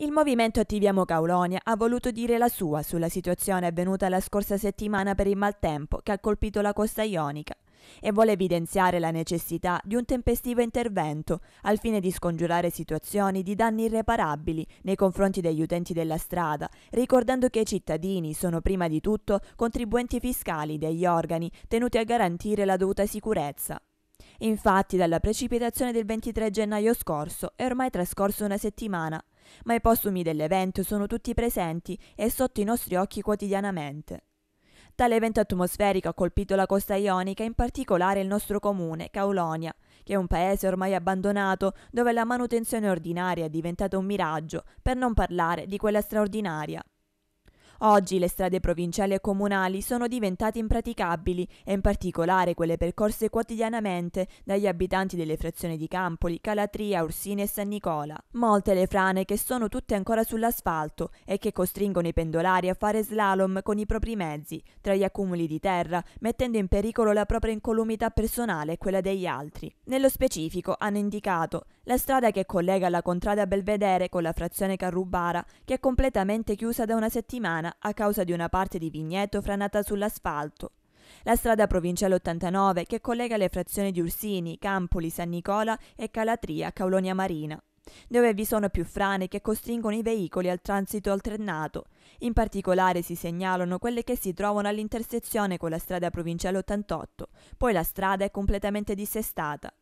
Il movimento Attiviamo Caulonia ha voluto dire la sua sulla situazione avvenuta la scorsa settimana per il maltempo che ha colpito la costa ionica e vuole evidenziare la necessità di un tempestivo intervento al fine di scongiurare situazioni di danni irreparabili nei confronti degli utenti della strada, ricordando che i cittadini sono prima di tutto contribuenti fiscali degli organi tenuti a garantire la dovuta sicurezza. Infatti dalla precipitazione del 23 gennaio scorso è ormai trascorso una settimana ma i postumi dell'evento sono tutti presenti e sotto i nostri occhi quotidianamente. Tale evento atmosferico ha colpito la costa ionica, in particolare il nostro comune, Caulonia, che è un paese ormai abbandonato dove la manutenzione ordinaria è diventata un miraggio, per non parlare di quella straordinaria. Oggi le strade provinciali e comunali sono diventate impraticabili e in particolare quelle percorse quotidianamente dagli abitanti delle frazioni di Campoli, Calatria, Ursina e San Nicola. Molte le frane che sono tutte ancora sull'asfalto e che costringono i pendolari a fare slalom con i propri mezzi tra gli accumuli di terra, mettendo in pericolo la propria incolumità personale e quella degli altri. Nello specifico hanno indicato la strada che collega la contrada Belvedere con la frazione Carrubara, che è completamente chiusa da una settimana a causa di una parte di vigneto franata sull'asfalto. La strada provinciale 89 che collega le frazioni di Ursini, Campoli, San Nicola e Calatria, Caulonia Marina dove vi sono più frane che costringono i veicoli al transito alternato. In particolare si segnalano quelle che si trovano all'intersezione con la strada provinciale 88, poi la strada è completamente dissestata.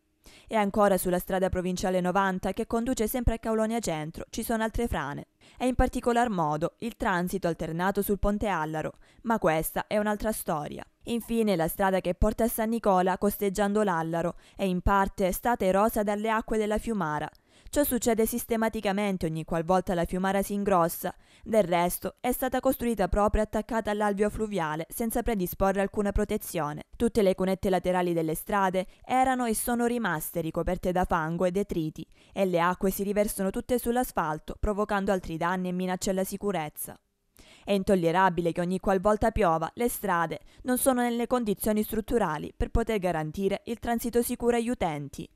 E ancora sulla strada provinciale 90 che conduce sempre a Caulonia Centro ci sono altre frane. E in particolar modo il transito alternato sul Ponte Allaro, ma questa è un'altra storia. Infine la strada che porta a San Nicola costeggiando l'Allaro è in parte stata erosa dalle acque della Fiumara, Ciò succede sistematicamente ogni qualvolta la fiumara si ingrossa. Del resto, è stata costruita proprio attaccata all'alveo fluviale, senza predisporre alcuna protezione. Tutte le cunette laterali delle strade erano e sono rimaste ricoperte da fango e detriti, e le acque si riversano tutte sull'asfalto, provocando altri danni e minacce alla sicurezza. È intollerabile che ogni qualvolta piova le strade non sono nelle condizioni strutturali per poter garantire il transito sicuro agli utenti.